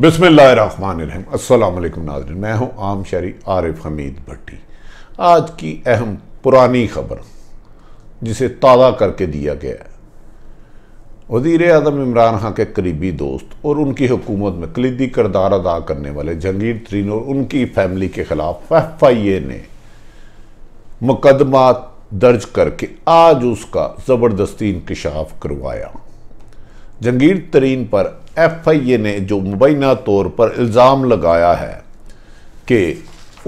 बिसमीम अल्लाम नाजरन मैं हूँ आम शरी आरिफ हमीद भट्टी आज की अहम पुरानी खबर जिसे ताज़ा करके दिया गया है वज़ी अजम इमरान खां के करीबी दोस्त और उनकी हुकूमत में कलीदी करदार अदा करने वाले जंगीर तरीन और उनकी फैमिली के ख़िलाफ़ एफ आई ए ने मुकदमा दर्ज करके आज उसका ज़बरदस्ती इंकशाफ करवाया जंगीर तरीन पर एफ आई ए ने जो मुबैना तौर पर इल्ज़ाम लगाया है कि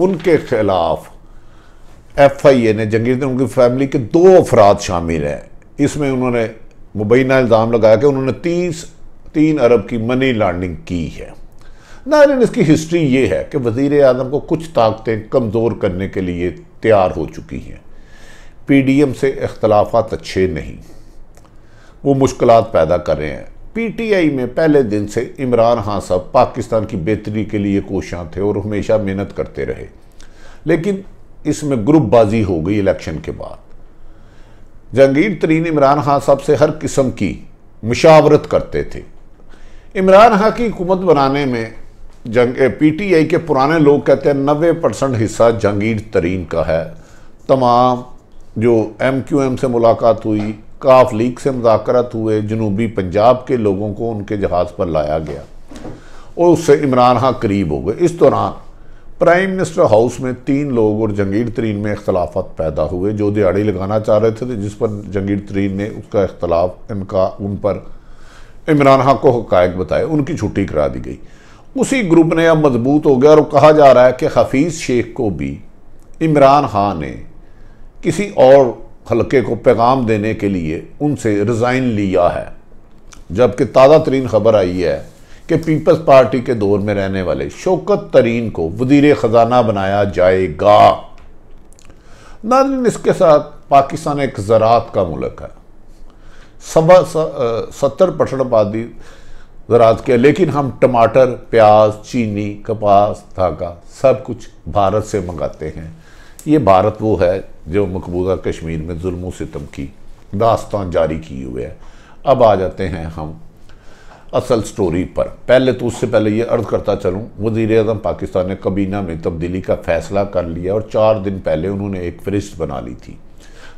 उनके खिलाफ एफ आई ए ने जंगीर उनकी फैमिली के दो अफराद शामिल हैं इसमें उन्होंने मुबैना इल्ज़ाम लगाया कि उन्होंने तीस तीन अरब की मनी लॉन्ड्रिंग की है नायरन इसकी हिस्ट्री ये है कि वजीर आजम को कुछ ताकतें कमज़ोर करने के लिए तैयार हो चुकी हैं पी डी एम से अख्तलाफात अच्छे नहीं वो मुश्किल पैदा कर रहे हैं पीटीआई में पहले दिन से इमरान खान साहब पाकिस्तान की बेहतरी के लिए कोशां थे और हमेशा मेहनत करते रहे लेकिन इसमें ग्रुपबाजी हो गई इलेक्शन के बाद जहांगीर तरीन इमरान खान साहब से हर किस्म की मशावरत करते थे इमरान खान की हुकूमत बनाने में जंग पीटीआई के पुराने लोग कहते हैं नबे परसेंट हिस्सा जहांगीर तरीन का है तमाम जो एम क्यू एम से मुलाकात हुई काफ लीग से मुजात हुए जनूबी पंजाब के लोगों को उनके जहाज़ पर लाया गया और उससे इमरान खां करीब हो गए इस दौरान प्राइम मिनिस्टर हाउस में तीन लोग और जंगीर तरीन में अख्तलाफत पैदा हुए जो दिहाड़ी लगाना चाह रहे थे जिस पर जंगीर तरीन ने उसका अख्तलाफ इनका उन पर इमरान खां को हकायक बताए उनकी छुट्टी करा दी गई उसी ग्रुप ने अब मजबूत हो गया और कहा जा रहा है कि हफीज़ शेख को भी इमरान खां ने किसी और हलके को पैगाम देने के लिए उनसे रिज़ाइन लिया है जबकि ताज़ा तरीन खबर आई है कि पीपल्स पार्टी के दौर में रहने वाले शौकत तरीन को वजीर ख़जाना बनाया जाएगा नाजिन इसके साथ पाकिस्तान एक ज़रात का मुल्क है सवा सत्तर परसेंट आबादी ज़रात के लेकिन हम टमाटर प्याज चीनी कपास धागा सब कुछ भारत से मंगाते हैं ये भारत वो है जो मकबूजा कश्मीर में जुल्म सितम की दास्तान जारी की हुए है अब आ जाते हैं हम असल स्टोरी पर पहले तो उससे पहले ये अर्ज करता चलूँ वजीर अजम पाकिस्तान ने कबीना में तब्दीली का फैसला कर लिया और चार दिन पहले उन्होंने एक फहरिस्त बना ली थी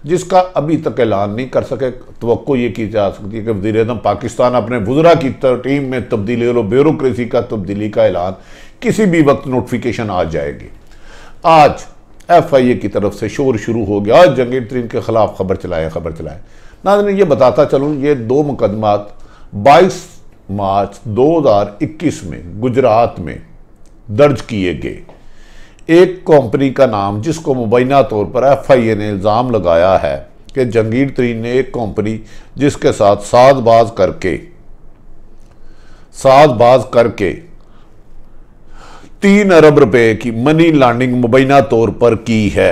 जिसका अभी तक ऐलान नहीं कर सके तो ये की जा सकती है कि वजीर अजम पाकिस्तान अपने वजरा की टीम में तब्दीली और ब्यूरोसी का तब्दीली का ऐलान किसी भी वक्त नोटिफिकेशन आ जाएगी आज एफ आई ए की तरफ से शोर शुरू हो गया जंगीर तरीन के खिलाफ खबर चलाए खबर चलाए नाजन ये बताता चलूँ ये दो मुकदमात बाईस मार्च 2021 में गुजरात में दर्ज किए गए एक कंपनी का नाम जिसको मुबैना तौर पर एफ आई ए ने इल्ज़ाम लगाया है कि जंगीर तरीन ने एक कंपनी जिसके साथ साजबाज करके साजबाज करके तीन अरब रुपए की मनी लॉन्ड्रिंग मुबैना तौर पर की है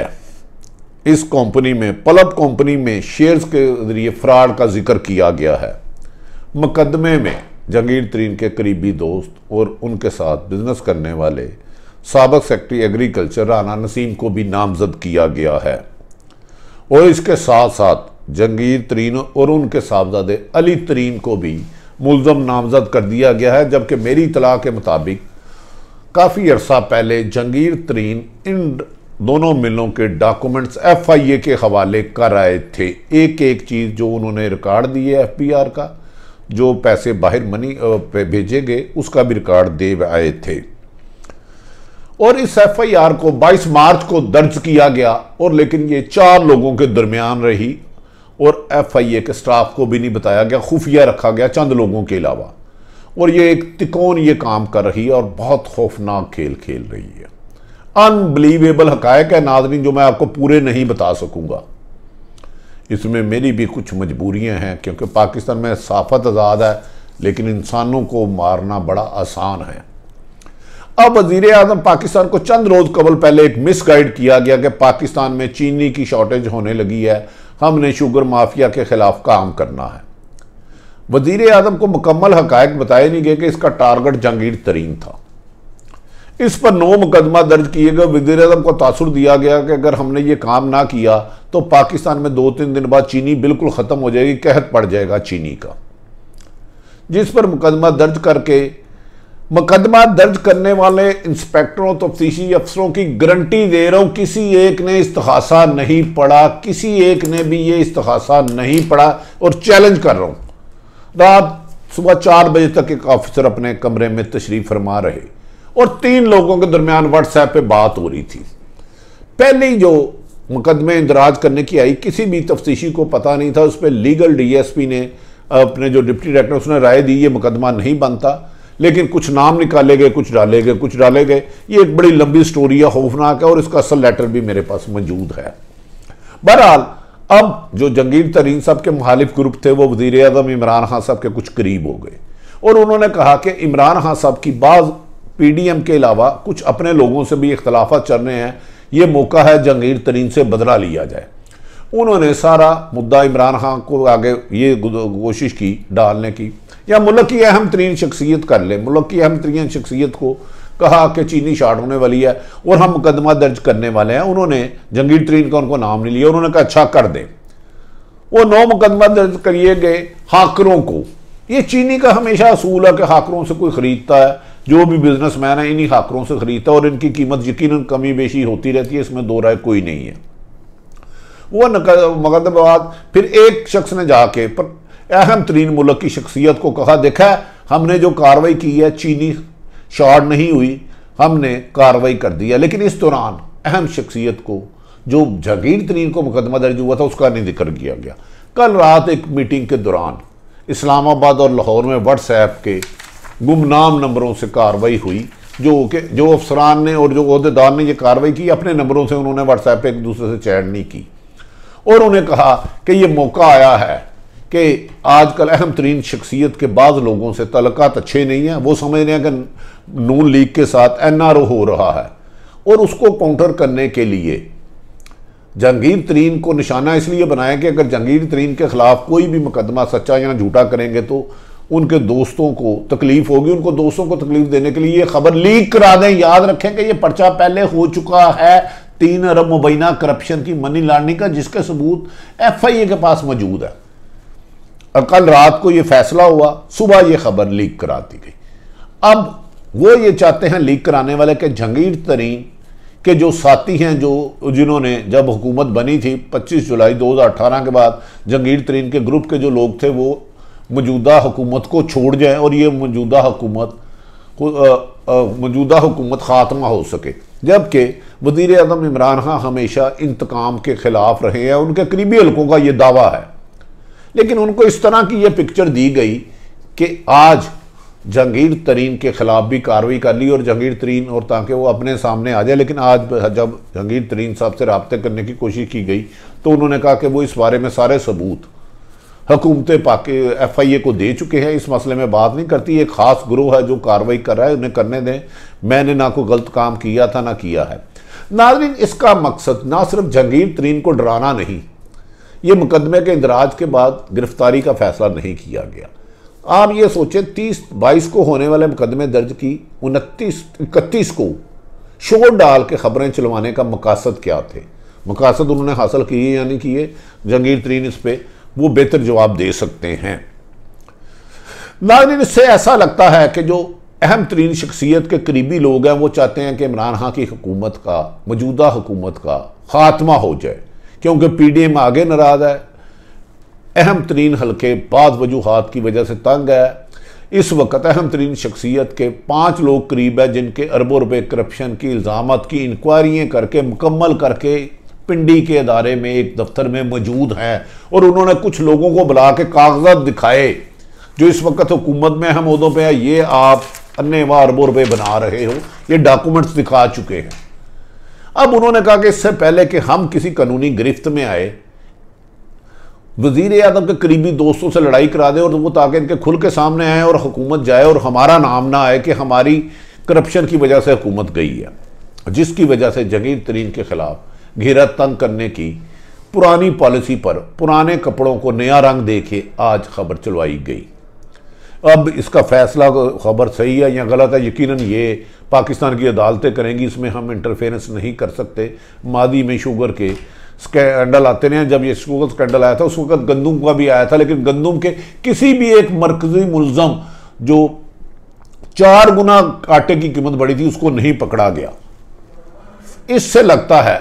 इस कंपनी में पलब कंपनी में शेयर्स के जरिए फ्रॉड का जिक्र किया गया है मुकदमे में जंगीर तरीन के करीबी दोस्त और उनके साथ बिजनेस करने वाले सबक सेक्रेटरी एग्रीकल्चर राना नसीम को भी नामजद किया गया है और इसके साथ साथ जंगीर तरीन और उनके साहबजादे अली तरीन को भी मुलम नामजद कर दिया गया है जबकि मेरी इतला के मुताबिक काफ़ी अरसा पहले जंगीर तरीन इन दोनों मिलों के डॉक्यूमेंट्स एफ आई ए के हवाले कर आए थे एक एक चीज़ जो उन्होंने रिकॉर्ड दिए एफ पी आर का जो पैसे बाहर मनी पे भेजे गए उसका भी रिकॉर्ड दे आए थे और इस एफ आई आर को 22 मार्च को दर्ज किया गया और लेकिन ये चार लोगों के दरमियान रही और एफ आई ए के स्टाफ को भी नहीं बताया गया खुफिया रखा गया चंद लोगों के अलावा और ये एक तिकोन ये काम कर रही है और बहुत खौफनाक खेल खेल रही है अनबिलीवेबल हकायक है नाजरीन जो मैं आपको पूरे नहीं बता सकूंगा इसमें मेरी भी कुछ मजबूरियां हैं क्योंकि पाकिस्तान में साफत आज़ाद है लेकिन इंसानों को मारना बड़ा आसान है अब वजीर अजम पाकिस्तान को चंद रोज़ कबल पहले एक मिस गाइड किया गया कि पाकिस्तान में चीनी की शॉर्टेज होने लगी है हमने शुगर माफिया के ख़िलाफ़ काम करना है वजीर अजम को मुकम्मल हक़ बताए नहीं गए कि इसका टारगेट जहांगीर तरीन था इस पर नौ मुकदमा दर्ज किए गए वजीर अजम को तासर दिया गया कि अगर हमने ये काम ना किया तो पाकिस्तान में दो तीन दिन बाद चीनी बिल्कुल ख़त्म हो जाएगी कहत पड़ जाएगा चीनी का जिस पर मुकदमा दर्ज करके मुकदमा दर्ज करने वाले इंस्पेक्टरों तफ्तीशी अफसरों की गारंटी दे रहा हूँ किसी एक ने इस्तासा नहीं पढ़ा किसी एक ने भी ये इस्तहासा नहीं पढ़ा और चैलेंज कर रहा हूँ रात सुबह चार बजे तक एक ऑफिसर अपने कमरे में तशरीफ फरमा रहे और तीन लोगों के दरमियान व्हाट्सएप पे बात हो रही थी पहले जो मुकदमे इंदराज करने की आई किसी भी तफ्तीशी को पता नहीं था उस पर लीगल डीएसपी ने अपने जो डिप्टी डायरेक्टर उसने राय दी ये मुकदमा नहीं बनता लेकिन कुछ नाम निकाले गए कुछ डाले गए कुछ डाले गए ये एक बड़ी लंबी स्टोरी है खौफनाक है और इसका असल लेटर भी मेरे पास मौजूद है बहरहाल अब जो जंगीर तरीन साहब के मुखालिफ ग्रुप थे वो वजीर अजम इमरान खान साहब के कुछ करीब हो गए और उन्होंने कहा कि इमरान खान साहब की बाज़ पी डी एम के अलावा कुछ अपने लोगों से भी इख्तलाफा चल रहे हैं ये मौका है जंगीर तरीन से बदला लिया जाए उन्होंने सारा मुद्दा इमरान खान को आगे ये कोशिश की डालने की या मुल्क की अहम तरीन शख्सियत कर ले मुल्क की अहम तरीन शख्सियत को कहा कि चीनी शार्ट होने वाली है और हम मुकदमा दर्ज करने वाले हैं उन्होंने जंगीर तरीन का उनको नाम नहीं लिया उन्होंने कहा अच्छा कर दें वो नौ मुकदमा दर्ज करिए गए हाकरों को ये चीनी का हमेशा असूल है कि हाकरों से कोई ख़रीदता है जो भी बिजनेसमैन है इन्हीं हाकरों से ख़रीदता है और इनकी कीमत यकीन कमी बेशी होती रहती है इसमें दो राय कोई नहीं है वो मकदमाबाद फिर एक शख्स ने जाके पर अहम तरीन मुल्क की शख्सियत को कहा देखा हमने जो कार्रवाई की है चीनी शॉर्ट नहीं हुई हमने कार्रवाई कर दी है लेकिन इस दौरान अहम शख्सियत को जो जागीर तरीन को मुकदमा दर्ज हुआ था उसका नहीं जिक्र किया गया कल रात एक मीटिंग के दौरान इस्लामाबाद और लाहौर में व्हाट्सएप के गुमनाम नंबरों से कार्रवाई हुई जो कि जो अफसरान ने और जो अहदेदार ने यह कार्रवाई की अपने नंबरों से उन्होंने व्हाट्सएप पर एक दूसरे से चैट नहीं की और उन्हें कहा कि ये मौका आया है कि आजकल अहम तरीन शख्सियत के बाद लोगों से तलक़ात अच्छे नहीं हैं वो समझ रहे हैं कि नून लीग के साथ एनआरओ हो रहा है और उसको काउंटर करने के लिए जहांगीर तरीन को निशाना इसलिए बनाया कि अगर जहांगीर तरीन के खिलाफ कोई भी मुकदमा सच्चा या झूठा करेंगे तो उनके दोस्तों को तकलीफ होगी उनको दोस्तों को तकलीफ देने के लिए ये खबर लीक करा दें याद रखें कि ये पर्चा पहले हो चुका है तीन अरब मुबैना करप्शन की मनी लॉन्ड्रिंग का जिसके सबूत एफ आई ए के पास मौजूद है और कल रात को ये फैसला हुआ सुबह ये खबर लीक करा दी गई अब वो ये चाहते हैं लीक कराने वाले के जंगीर तरीन के जो साथी हैं जो जिन्होंने जब हुकूमत बनी थी 25 जुलाई 2018 के बाद जंगीर तरीन के ग्रुप के जो लोग थे वो मौजूदा हुकूमत को छोड़ जाएं और ये मौजूदा हुकूमत मौजूदा हुकूमत ख़ात्मा हो सके जबकि वजीर अजम इमरान खां हमेशा इंतकाम के ख़िलाफ़ रहे हैं उनके करीबी हलकों का ये दावा है लेकिन उनको इस तरह की ये पिक्चर दी गई कि आज जहांगीर तरीन के ख़िलाफ़ भी कार्रवाई कर ली और जहांगीर तरीन और ताकि वो अपने सामने आ जाए लेकिन आज जब जहांगीर तरीन साहब से रबते करने की कोशिश की गई तो उन्होंने कहा कि वो इस बारे में सारे सबूत हुकूमत पाकि एफ आई ए को दे चुके हैं इस मसले में बात नहीं करती एक ख़ास ग्रोह है जो कार्रवाई कर रहा है उन्हें करने दें मैंने ना कोई गलत काम किया था ना किया है नाजरीन इसका मकसद ना सिर्फ जहांगीर तरीन को डराना नहीं ये मुकदमे के इंदराज के बाद गिरफ्तारी का फैसला नहीं किया गया आप ये सोचें तीस बाईस को होने वाले मुकदमे दर्ज की उनतीस इकतीस को शोर डाल के खबरें चलवाने का मकासद क्या थे मकासद उन्होंने हासिल किए या नहीं किए जंगीर तरीन इस पर वो बेहतर जवाब दे सकते हैं नाजरीन इससे ऐसा लगता है कि जो अहम तरीन शख्सियत के करीबी लोग हैं वो चाहते हैं कि इमरान खां की हुकूमत का मौजूदा हुकूमत का खात्मा हो जाए क्योंकि पी डी एम आगे नाराज़ है अहम तरीन हल्के बाद वजूहत की वजह से तंग है इस वक्त अहम तरीन शख्सियत के पाँच लोग करीब है जिनके अरबों रुपये करप्शन की इल्ज़ाम की इंक्वायरियाँ करके मुकम्मल करके पिंडी के अदारे में एक दफ्तर में मौजूद हैं और उन्होंने कुछ लोगों को बुला के कागजात दिखाए जो इस वक्त हुकूमत में अहम उदों पर है ये आप अन्य व अरबों रुपये बना रहे हो ये डॉक्यूमेंट्स दिखा चुके हैं अब उन्होंने कहा कि इससे पहले कि हम किसी कानूनी गिरफ्त में आए वजीर आजम के करीबी दोस्तों से लड़ाई करा दें और वो ताकि इनके खुल के सामने आए और हुकूमत जाए और हमारा नाम ना आए कि हमारी करप्शन की वजह से हुकूमत गई है जिसकी वजह से जगीर तरीन के खिलाफ घेरा तंग करने की पुरानी पॉलिसी पर पुराने कपड़ों को नया रंग दे के आज खबर चलवाई गई अब इसका फैसला खबर सही है या गलत है यकीनन ये पाकिस्तान की अदालतें करेंगी इसमें हम इंटरफेरेंस नहीं कर सकते मादी में शुगर के स्कैंडल आते रहे जब ये शुगर स्कैंडल आया था उस वक्त गंदुम का भी आया था लेकिन गंदुम के किसी भी एक मरकजी मुलजम जो चार गुना आटे की कीमत बढ़ी थी उसको नहीं पकड़ा गया इससे लगता है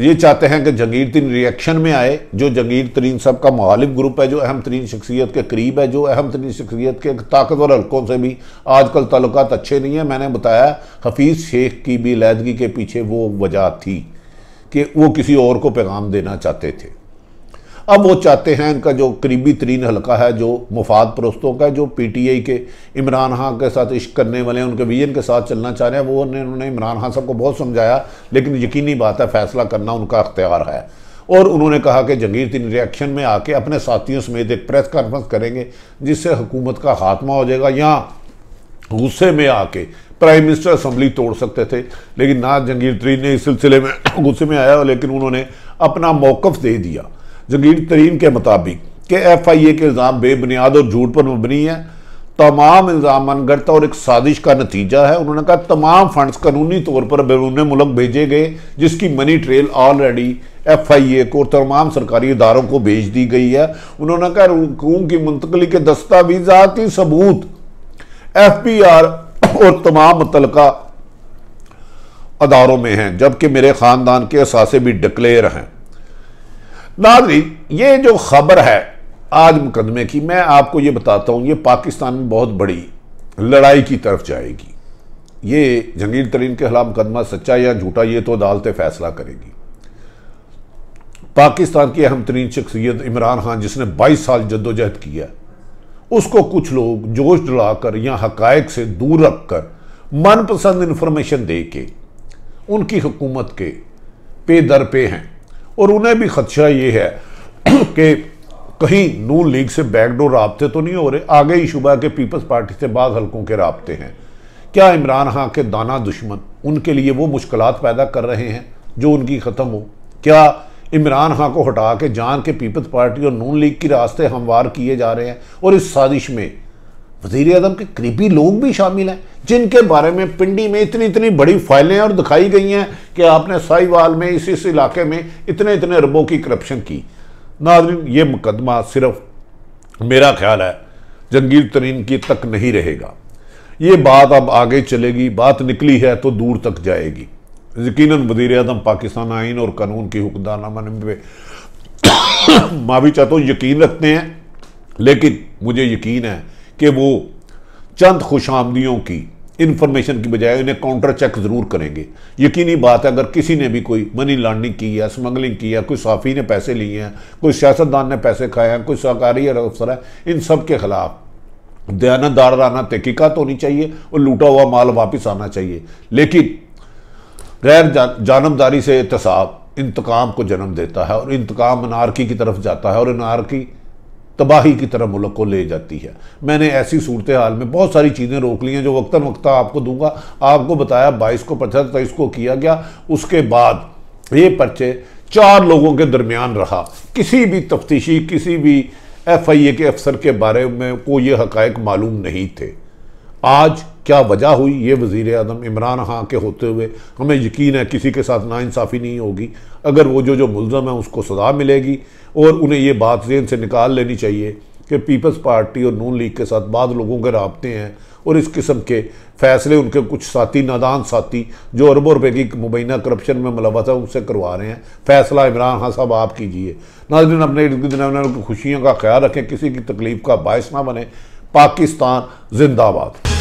ये चाहते हैं कि जंगीर तरीन रिएक्शन में आए जो जंगीर तरीन साहब का मालिक ग्रुप है जो अहम तरीन शख्सियत के करीब है जो अहम तरीन शख्सियत के ताकतवर हल्कों से भी आजकल ताल्लुक अच्छे नहीं हैं मैंने बताया हफीज़ शेख की भी लैदगी के पीछे वो वजह थी कि वो किसी और को पैगाम देना चाहते थे अब वो चाहते हैं इनका जो करीबी तरीन हलका है जो मुफाद परस्तों का जो पी टी आई के इमरान खां के साथ इश्क करने वाले हैं उनके विजन के साथ चलना चाह रहे हैं वो उन्होंने इमरान खान साहब को बहुत समझाया लेकिन यकीनी बात है फैसला करना उनका अख्तियार है और उन्होंने कहा कि जंगीर तीन रिएक्शन में आके अपने साथियों समेत एक प्रेस कॉन्फ्रेंस करेंगे जिससे हुकूमत का खात्मा हो जाएगा या गुस्से में आके प्राइम मिनिस्टर असम्बली तोड़ सकते थे लेकिन ना जंगीर तरीन ने इस सिलसिले में गुस्से में आया लेकिन उन्होंने अपना मौकफ दे दिया जंगीर तरीन के मुताबिक के एफ आई ए के इल्ज़ाम बेबुनियाद और झूठ पर मबनी है तमाम इल्ज़ाम मनगढ़ता और एक साजिश का नतीजा है उन्होंने कहा तमाम फंड्स कानूनी तौर पर बैरून मुल्क भेजे गए जिसकी money trail already F I A को और तमाम सरकारी इदारों को भेज दी गई है उन्होंने कहा हुकूम की मुंतकली के दस्तावेजाती सबूत एफ पी आर और तमाम मुतल अदारों में हैं जबकि मेरे ख़ानदान के असासे भी डिक्लेयर हैं नादरी ये जो ख़बर है आज मुकदमे की मैं आपको ये बताता हूँ ये पाकिस्तान में बहुत बड़ी लड़ाई की तरफ जाएगी ये जंगीर तरीन के खिलाफ मुकदमा सच्चा या झूठा ये तो अदालतें फैसला करेगी पाकिस्तान की अहम तरीन शख्सियत इमरान खान जिसने 22 साल जद्दोजहद किया है उसको कुछ लोग जोश दिलाकर या हकायक से दूर रखकर मनपसंद इन्फॉर्मेशन दे के उनकी हुकूमत के पे दर पे हैं और उन्हें भी खदशा ये है कि कहीं नून लीग से बैकडोर रबते तो नहीं हो रहे आगे ही शुबा के पीपल्स पार्टी से बाद हलकों के रबते हैं क्या इमरान खां के दाना दुश्मन उनके लिए वो मुश्किल पैदा कर रहे हैं जो उनकी ख़त्म हो क्या इमरान खां को हटा के जान के पीपल्स पार्टी और नून लीग के रास्ते हमवार किए जा रहे हैं और इस साजिश में वजीर अजम के करीबी लोग भी शामिल हैं जिनके बारे में पिंडी में इतनी इतनी बड़ी फाइलें और दिखाई गई हैं कि आपने साहिवाल में इस इस इलाके में इतने इतने अरबों की करप्शन की नाजरीन ये मुकदमा सिर्फ मेरा ख्याल है जंगीर तरीन की तक नहीं रहेगा ये बात अब आगे चलेगी बात निकली है तो दूर तक जाएगी यकीन वजीर अदम पाकिस्तान आइन और कानून की हुक्मदारनामा माँ भी चाहता हूँ यकीन रखते हैं लेकिन मुझे यकीन है कि वो चंद खुश आमदियों की इन्फॉर्मेशन की बजाय उन्हें काउंटर चेक ज़रूर करेंगे यकीनी बात है अगर किसी ने भी कोई मनी लॉन्ड्रिंग की है स्मगलिंग की है कोई साफ़ी ने पैसे लिए हैं कोई सियासतदान ने पैसे खाए हैं कोई सहकारी अफसर है इन सब के ख़िलाफ़ राना तहकीकत होनी चाहिए और लूटा हुआ माल वापस आना चाहिए लेकिन गैर जानबदारी से एहतसाब इंतकाम को जन्म देता है और इंतकाम अनारकी की तरफ जाता है और अनारकी तबाही की तरफ मुल्क को ले जाती है मैंने ऐसी सूरत हाल में बहुत सारी चीज़ें रोक ली हैं जो वक्ता वक्ता आपको दूंगा आपको बताया बाईस को पचास तेईस को किया गया उसके बाद ये पर्चे चार लोगों के दरमियान रहा किसी भी तफ्तीशी किसी भी एफ आई ए के अफसर के बारे में को ये हकायक मालूम नहीं थे आज क्या वजह हुई ये वज़ी अजम इमरान खां के होते हुए हमें यकीन है किसी के साथ नाानसाफ़ी नहीं होगी अगर वो जो जो मुलम है उसको सज़ा मिलेगी और उन्हें ये बात जेन से निकाल लेनी चाहिए कि पीपल्स पार्टी और नून लीग के साथ बाद लोगों के रबते हैं और इस किस्म के फैसले उनके कुछ साथी नादान साथी जो अरबों रुपए की मुबैना करप्शन में मुलवस है उनसे करवा रहे हैं फैसला इमरान खान साहब आप कीजिए दिन अपने इर्द गिर्द खुशियों का ख्याल रखें किसी की तकलीफ़ का बायस ना बने पाकिस्तान जिंदाबाद